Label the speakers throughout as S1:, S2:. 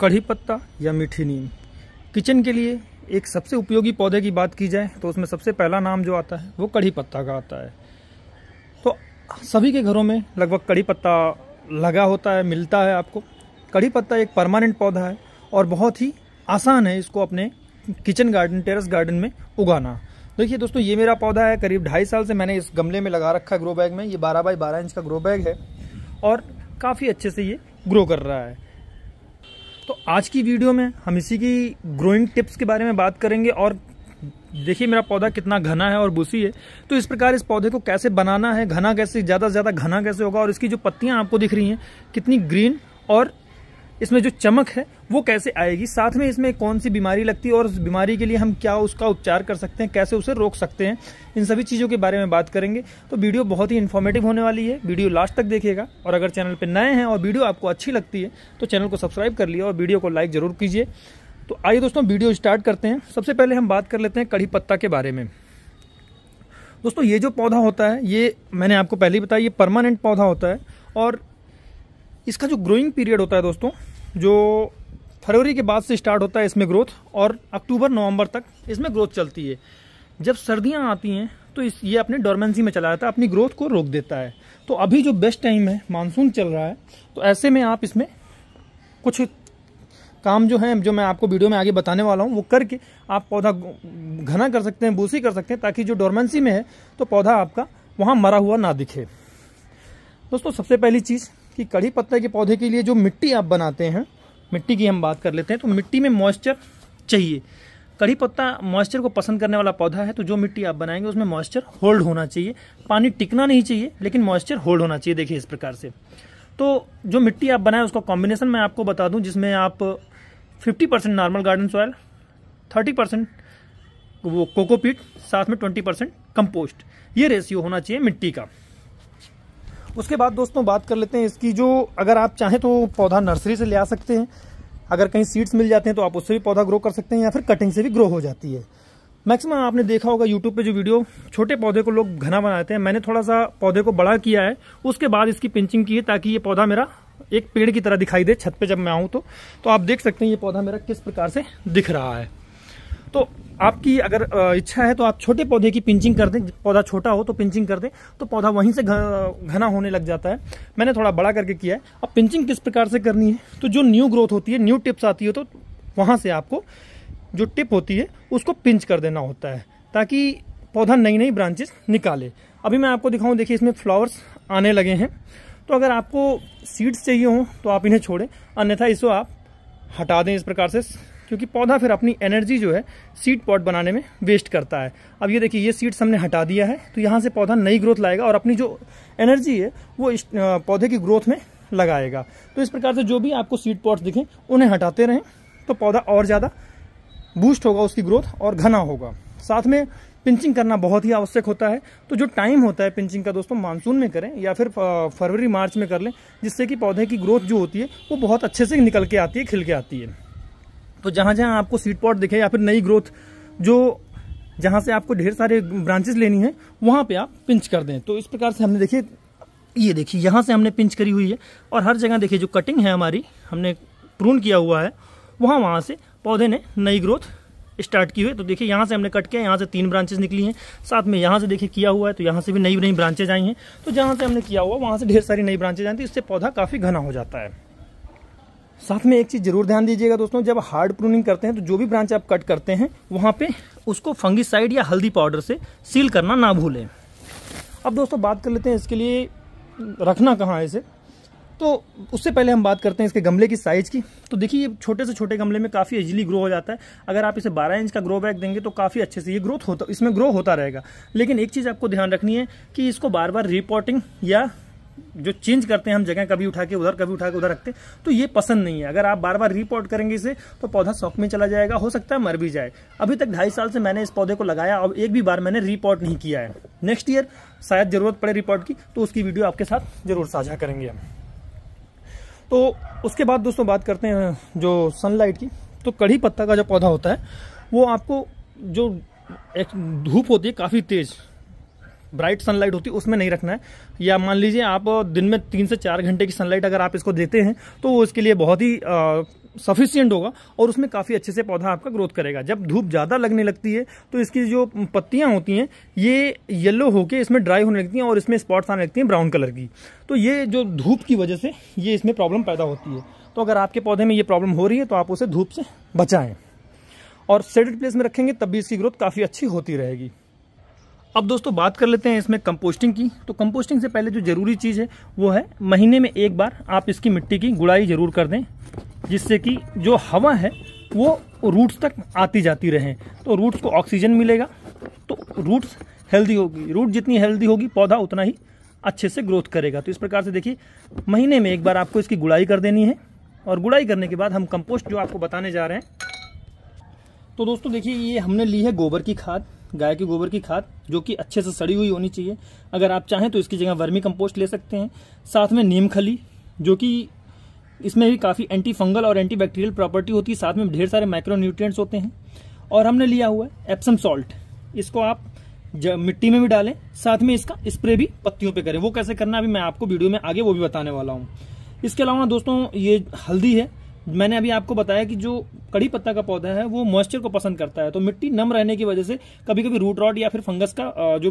S1: कढ़ी पत्ता या मीठी नीम किचन के लिए एक सबसे उपयोगी पौधे की बात की जाए तो उसमें सबसे पहला नाम जो आता है वो कढ़ी पत्ता का आता है तो सभी के घरों में लगभग कढ़ी पत्ता लगा होता है मिलता है आपको कढ़ी पत्ता एक परमानेंट पौधा है और बहुत ही आसान है इसको अपने किचन गार्डन टेरेस गार्डन में उगाना देखिए दोस्तों ये मेरा पौधा है करीब ढाई साल से मैंने इस गमले में लगा रखा है ग्रो बैग में ये बारह बाई बारह इंच का ग्रो बैग है और काफ़ी अच्छे से ये ग्रो कर रहा है तो आज की वीडियो में हम इसी की ग्रोइंग टिप्स के बारे में बात करेंगे और देखिए मेरा पौधा कितना घना है और बुसी है तो इस प्रकार इस पौधे को कैसे बनाना है घना कैसे ज़्यादा से ज़्यादा घना कैसे होगा और इसकी जो पत्तियाँ आपको दिख रही हैं कितनी ग्रीन और इसमें जो चमक है वो कैसे आएगी साथ में इसमें कौन सी बीमारी लगती है और उस बीमारी के लिए हम क्या उसका उपचार कर सकते हैं कैसे उसे रोक सकते हैं इन सभी चीज़ों के बारे में बात करेंगे तो वीडियो बहुत ही इन्फॉर्मेटिव होने वाली है वीडियो लास्ट तक देखिएगा और अगर चैनल पर नए हैं और वीडियो आपको अच्छी लगती है तो चैनल को सब्सक्राइब कर लिया और वीडियो को लाइक ज़रूर कीजिए तो आइए दोस्तों वीडियो स्टार्ट करते हैं सबसे पहले हम बात कर लेते हैं कढ़ी पत्ता के बारे में दोस्तों ये जो पौधा होता है ये मैंने आपको पहले ही बताया ये परमानेंट पौधा होता है और इसका जो ग्रोइंग पीरियड होता है दोस्तों जो फरवरी के बाद से स्टार्ट होता है इसमें ग्रोथ और अक्टूबर नवंबर तक इसमें ग्रोथ चलती है जब सर्दियाँ आती हैं तो इस ये अपने डोरमेंसी में चला जाता है अपनी ग्रोथ को रोक देता है तो अभी जो बेस्ट टाइम है मानसून चल रहा है तो ऐसे में आप इसमें कुछ काम जो है जो मैं आपको वीडियो में आगे बताने वाला हूँ वो करके आप पौधा घना कर सकते हैं बूसी कर सकते हैं ताकि जो डोरमेंसी में है तो पौधा आपका वहाँ मरा हुआ ना दिखे दोस्तों सबसे पहली चीज़ कि कड़ी पत्ते के पौधे के लिए जो मिट्टी आप बनाते हैं मिट्टी की हम बात कर लेते हैं तो मिट्टी में मॉइस्चर चाहिए कड़ी पत्ता मॉइस्चर को पसंद करने वाला पौधा है तो जो मिट्टी आप बनाएंगे उसमें मॉइस्चर होल्ड होना चाहिए पानी टिकना नहीं चाहिए लेकिन मॉइस्चर होल्ड होना चाहिए देखिए इस प्रकार से तो जो मिट्टी आप बनाएं उसका कॉम्बिनेशन मैं आपको बता दूं जिसमें आप 50 percent normal garden soil 30 percent वो कोकोपीट साथ में 20 परसेंट कंपोस्ट ये रेशियो होना चाहिए मिट्टी का उसके बाद दोस्तों बात कर लेते हैं इसकी जो अगर आप चाहें तो पौधा नर्सरी से ले आ सकते हैं अगर कहीं सीड्स मिल जाते हैं तो आप उससे भी पौधा ग्रो कर सकते हैं या फिर कटिंग से भी ग्रो हो जाती है मैक्सिमम आपने देखा होगा यूट्यूब पे जो वीडियो छोटे पौधे को लोग घना बनाते हैं मैंने थोड़ा सा पौधे को बड़ा किया है उसके बाद इसकी पिंचिंग की है ताकि ये पौधा मेरा एक पेड़ की तरह दिखाई दे छत पे जब मैं आऊँ तो, तो आप देख सकते हैं ये पौधा मेरा किस प्रकार से दिख रहा है तो आपकी अगर इच्छा है तो आप छोटे पौधे की पिंचिंग कर दें पौधा छोटा हो तो पिंचिंग कर दें तो पौधा वहीं से घना होने लग जाता है मैंने थोड़ा बड़ा करके किया है अब पिंचिंग किस प्रकार से करनी है तो जो न्यू ग्रोथ होती है न्यू टिप्स आती है तो वहाँ से आपको जो टिप होती है उसको पिंच कर देना होता है ताकि पौधा नई नई ब्रांचेस निकाले अभी मैं आपको दिखाऊं देखिए इसमें फ्लावर्स आने लगे हैं तो अगर आपको सीड्स चाहिए हों तो आप इन्हें छोड़ें अन्यथा इसको आप हटा दें इस प्रकार से क्योंकि पौधा फिर अपनी एनर्जी जो है सीड पॉट बनाने में वेस्ट करता है अब ये देखिए ये सीड्स हमने हटा दिया है तो यहाँ से पौधा नई ग्रोथ लाएगा और अपनी जो एनर्जी है वो इस पौधे की ग्रोथ में लगाएगा तो इस प्रकार से जो भी आपको सीड पॉट्स दिखें उन्हें हटाते रहें तो पौधा और ज़्यादा बूस्ट होगा उसकी ग्रोथ और घना होगा साथ में पिंचिंग करना बहुत ही आवश्यक होता है तो जो टाइम होता है पिंचिंग का दोस्तों मानसून में करें या फिर फरवरी मार्च में कर लें जिससे कि पौधे की ग्रोथ जो होती है वो बहुत अच्छे से निकल के आती है खिल के आती है तो जहाँ जहाँ आपको सीट पॉट दिखे या फिर नई ग्रोथ जो जहाँ से आपको ढेर सारे ब्रांचेस लेनी है वहाँ पे आप पिंच कर दें तो इस प्रकार से हमने देखिए ये देखिए यहाँ से हमने पिंच करी हुई है और हर जगह देखिए जो कटिंग है हमारी हमने प्रून किया हुआ है वहाँ वहाँ से पौधे ने नई ग्रोथ स्टार्ट की हुई तो देखिए यहाँ से हमने कट किया यहाँ से तीन ब्रांचेस निकली हैं साथ में यहाँ से देखिए किया हुआ है तो यहाँ से भी नई नई ब्रांचेज आई हैं तो जहाँ से हमने किया हुआ वहाँ से ढेर सारी नई ब्रांचेज आई थी तो इससे पौधा काफ़ी घना हो जाता है साथ में एक चीज़ जरूर ध्यान दीजिएगा दोस्तों जब हार्ड प्रूनिंग करते हैं तो जो भी ब्रांच आप कट करते हैं वहाँ पे उसको फंगिसाइड या हल्दी पाउडर से सील करना ना भूलें अब दोस्तों बात कर लेते हैं इसके लिए रखना कहाँ है इसे तो उससे पहले हम बात करते हैं इसके गमले की साइज़ की तो देखिए ये छोटे से छोटे गमले में काफ़ी इजीली ग्रो हो जाता है अगर आप इसे 12 इंच का ग्रो बैग देंगे तो काफ़ी अच्छे से ये ग्रोथ होता इसमें ग्रो होता रहेगा लेकिन एक चीज़ आपको ध्यान रखनी है कि इसको बार बार रिपोर्टिंग या जो चेंज करते हैं हम जगह कभी उठा के उधर कभी उठा के उधर रखते तो ये पसंद नहीं है अगर आप बार बार रिपोर्ट करेंगे इसे तो पौधा शौक में चला जाएगा हो सकता है मर भी जाए अभी तक ढाई साल से मैंने इस पौधे को लगाया और एक भी बार मैंने रिपोर्ट नहीं किया है नेक्स्ट ईयर शायद ज़रूरत पड़े रिपोर्ट की तो उसकी वीडियो आपके साथ ज़रूर साझा करेंगे हम तो उसके बाद दोस्तों बात करते हैं जो सनलाइट की तो कढ़ी पत्ता का जो पौधा होता है वो आपको जो एक धूप होती है काफ़ी तेज़ ब्राइट सनलाइट होती है उसमें नहीं रखना है या मान लीजिए आप दिन में तीन से चार घंटे की सनलाइट अगर आप इसको देते हैं तो वो इसके लिए बहुत ही सफिशियंट होगा और उसमें काफ़ी अच्छे से पौधा आपका ग्रोथ करेगा जब धूप ज़्यादा लगने लगती है तो इसकी जो पत्तियाँ होती हैं ये येलो होके इसमें ड्राई होने लगती हैं और इसमें स्पॉट्स आने लगती हैं ब्राउन कलर की तो ये जो धूप की वजह से ये इसमें प्रॉब्लम पैदा होती है तो अगर आपके पौधे में ये प्रॉब्लम हो रही है तो आप उसे धूप से बचाएँ और सेडेड प्लेस में रखेंगे तब भी इसकी ग्रोथ काफ़ी अच्छी होती रहेगी अब दोस्तों बात कर लेते हैं इसमें कंपोस्टिंग की तो कंपोस्टिंग से पहले जो ज़रूरी चीज़ है वो है महीने में एक बार आप इसकी मिट्टी की गुड़ाई ज़रूर कर दें जिससे कि जो हवा है वो रूट्स तक आती जाती रहें तो रूट्स को ऑक्सीजन मिलेगा तो रूट्स हेल्दी होगी रूट जितनी हेल्दी होगी पौधा उतना ही अच्छे से ग्रोथ करेगा तो इस प्रकार से देखिए महीने में एक बार आपको इसकी गुड़ाई कर देनी है और गुड़ाई करने के बाद हम कंपोस्ट जो आपको बताने जा रहे हैं तो दोस्तों देखिए ये हमने ली है गोबर की खाद गाय के गोबर की खाद जो कि अच्छे से सड़ी हुई होनी चाहिए अगर आप चाहें तो इसकी जगह वर्मी कंपोस्ट ले सकते हैं साथ में नीम खली जो कि इसमें भी काफ़ी एंटी फंगल और एंटी बैक्टीरियल प्रॉपर्टी होती है साथ में ढेर सारे माइक्रो न्यूट्रिएंट्स होते हैं और हमने लिया हुआ है एप्सम सॉल्ट इसको आप मिट्टी में भी डालें साथ में इसका स्प्रे भी पत्तियों पे करें वो कैसे करना अभी मैं आपको वीडियो में आगे वो भी बताने वाला हूँ इसके अलावा दोस्तों ये हल्दी है मैंने अभी आपको बताया कि जो कड़ी पत्ता का पौधा है वो मॉइस्चर को पसंद करता है तो मिट्टी नम रहने की वजह से कभी कभी रूट रॉड या फिर फंगस का जो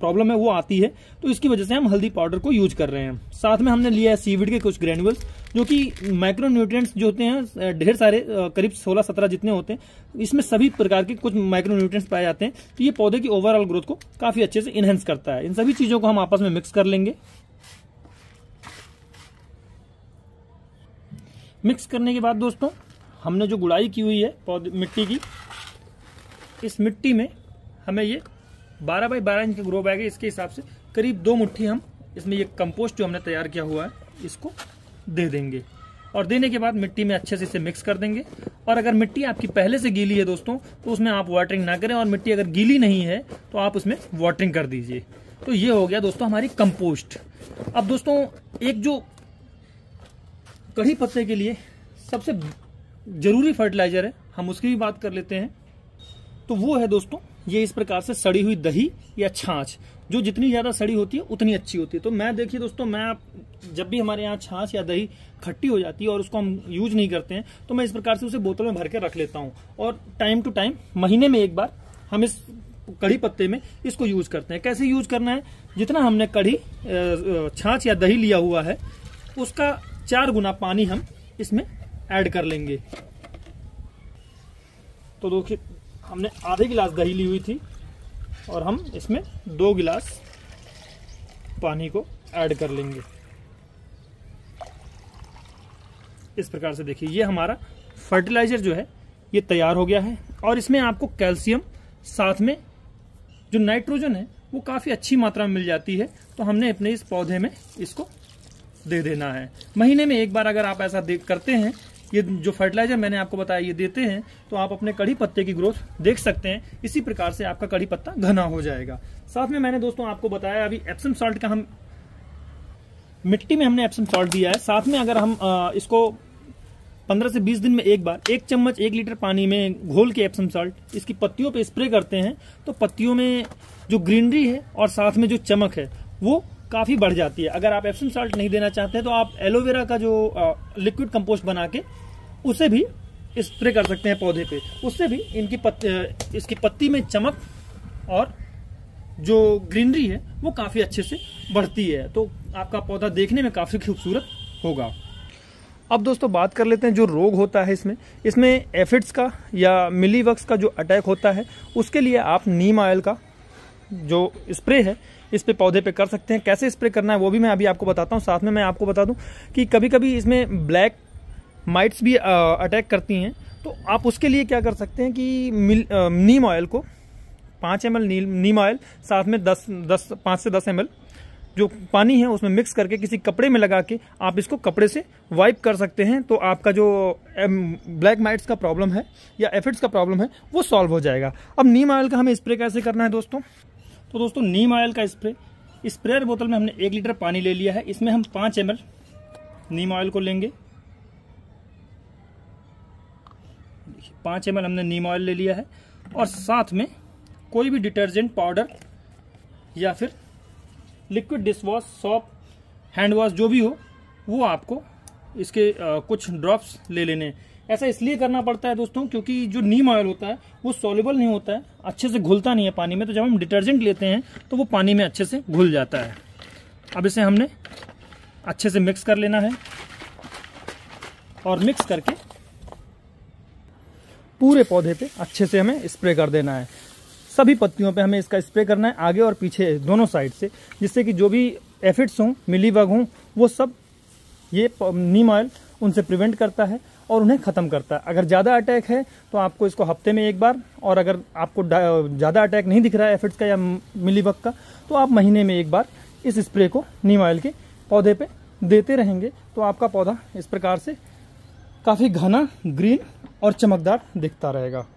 S1: प्रॉब्लम है वो आती है तो इसकी वजह से हम हल्दी पाउडर को यूज कर रहे हैं साथ में हमने लिया है सीविड के कुछ ग्रेनुअल्स जो कि न्यूट्रिएंट्स जो होते हैं ढेर सारे करीब 16-17 जितने होते हैं इसमें सभी प्रकार के कुछ माइक्रो न्यूट्रिएंट्स पाए जाते हैं तो ये पौधे की ओवरऑल ग्रोथ को काफी अच्छे से इनहेंस करता है इन सभी चीजों को हम आपस में मिक्स कर लेंगे मिक्स करने के बाद दोस्तों हमने जो गुड़ाई की हुई है पौधे मिट्टी की इस मिट्टी में हमें ये 12 बाई 12 इंच का ग्रो बैग है इसके हिसाब से करीब दो मुट्ठी हम इसमें ये कंपोस्ट जो हमने तैयार किया हुआ है इसको दे देंगे और देने के बाद मिट्टी में अच्छे से इसे मिक्स कर देंगे और अगर मिट्टी आपकी पहले से गीली है दोस्तों तो उसमें आप वाटरिंग ना करें और मिट्टी अगर गीली नहीं है तो आप उसमें वाटरिंग कर दीजिए तो ये हो गया दोस्तों हमारी कंपोस्ट अब दोस्तों एक जो कढ़ी पत्ते के लिए सबसे ज़रूरी फर्टिलाइज़र है हम उसकी भी बात कर लेते हैं तो वो है दोस्तों ये इस प्रकार से सड़ी हुई दही या छाछ जो जितनी ज़्यादा सड़ी होती है उतनी अच्छी होती है तो मैं देखिए दोस्तों मैं आप जब भी हमारे यहाँ छाछ या दही खट्टी हो जाती है और उसको हम यूज नहीं करते हैं तो मैं इस प्रकार से उसे बोतल में भर के रख लेता हूँ और टाइम टू टाइम महीने में एक बार हम इस कढ़ी पत्ते में इसको यूज करते हैं कैसे यूज करना है जितना हमने कढ़ी छाछ या दही लिया हुआ है उसका चार गुना पानी हम इसमें ऐड कर लेंगे तो देखिए हमने आधे गिलास दही ली हुई थी और हम इसमें दो गिलास पानी को ऐड कर लेंगे इस प्रकार से देखिए ये हमारा फर्टिलाइजर जो है ये तैयार हो गया है और इसमें आपको कैल्शियम साथ में जो नाइट्रोजन है वो काफ़ी अच्छी मात्रा में मिल जाती है तो हमने अपने इस पौधे में इसको दे देना है महीने में एक बार अगर आप ऐसा करते हैं ये जो फर्टिलाइजर मैंने आपको बताया ये देते हैं तो आप अपने कड़ी पत्ते की ग्रोथ देख सकते हैं इसी प्रकार से आपका कड़ी पत्ता घना हो जाएगा साथ में मैंने दोस्तों आपको बताया अभी एप्सम सॉल्ट का हम मिट्टी में हमने एप्सम सॉल्ट दिया है साथ में अगर हम आ, इसको 15 से 20 दिन में एक बार एक चम्मच एक लीटर पानी में घोल के एप्सम सॉल्ट इसकी पत्तियों पे स्प्रे करते हैं तो पत्तियों में जो ग्रीनरी है और साथ में जो चमक है वो काफ़ी बढ़ जाती है अगर आप एप्सम सॉल्ट नहीं देना चाहते हैं तो आप एलोवेरा का जो लिक्विड कंपोस्ट बना के उसे भी स्प्रे कर सकते हैं पौधे पे उससे भी इनकी पत, इसकी पत्ती में चमक और जो ग्रीनरी है वो काफ़ी अच्छे से बढ़ती है तो आपका पौधा देखने में काफ़ी खूबसूरत होगा अब दोस्तों बात कर लेते हैं जो रोग होता है इसमें इसमें एफिड्स का या मिली का जो अटैक होता है उसके लिए आप नीम ऑयल का जो स्प्रे है इस पे पौधे पे कर सकते हैं कैसे स्प्रे करना है वो भी मैं अभी आपको बताता हूँ साथ में मैं आपको बता दूँ कि कभी कभी इसमें ब्लैक माइट्स भी अटैक करती हैं तो आप उसके लिए क्या कर सकते हैं कि नीम ऑयल को पाँच एम नीम ऑयल साथ में दस दस पाँच से दस एम जो पानी है उसमें मिक्स करके किसी कपड़े में लगा के आप इसको कपड़े से वाइप कर सकते हैं तो आपका जो ब्लैक माइट्स का प्रॉब्लम है या एफिड्स का प्रॉब्लम है वो सॉल्व हो जाएगा अब नीम ऑयल का हमें स्प्रे कैसे करना है दोस्तों तो दोस्तों नीम ऑयल का स्प्रे स्प्रेयर बोतल में हमने एक लीटर पानी ले लिया है इसमें हम पाँच एम नीम ऑयल को लेंगे पाँच एम हमने नीम ऑयल ले लिया है और साथ में कोई भी डिटर्जेंट पाउडर या फिर liquid dish wash soap hand wash जो भी हो वो आपको इसके कुछ ड्रॉप्स ले लेने हैं ऐसा इसलिए करना पड़ता है दोस्तों क्योंकि जो नीम ऑयल होता है वो सॉलेबल नहीं होता है अच्छे से घुलता नहीं है पानी में तो जब हम डिटर्जेंट लेते हैं तो वो पानी में अच्छे से घुल जाता है अब इसे हमने अच्छे से मिक्स कर लेना है और मिक्स करके पूरे पौधे पे अच्छे से हमें स्प्रे कर देना है सभी पत्तियों पे हमें इसका स्प्रे करना है आगे और पीछे दोनों साइड से जिससे कि जो भी एफिड्स हों मिली हों वो सब ये नीम ऑयल उनसे प्रिवेंट करता है और उन्हें ख़त्म करता है अगर ज़्यादा अटैक है तो आपको इसको हफ्ते में एक बार और अगर आपको ज़्यादा अटैक नहीं दिख रहा है एफिड्स का या मिलीबग का तो आप महीने में एक बार इस स्प्रे को नीम ऑयल के पौधे पे देते रहेंगे तो आपका पौधा इस प्रकार से काफ़ी घना ग्रीन और चमकदार दिखता रहेगा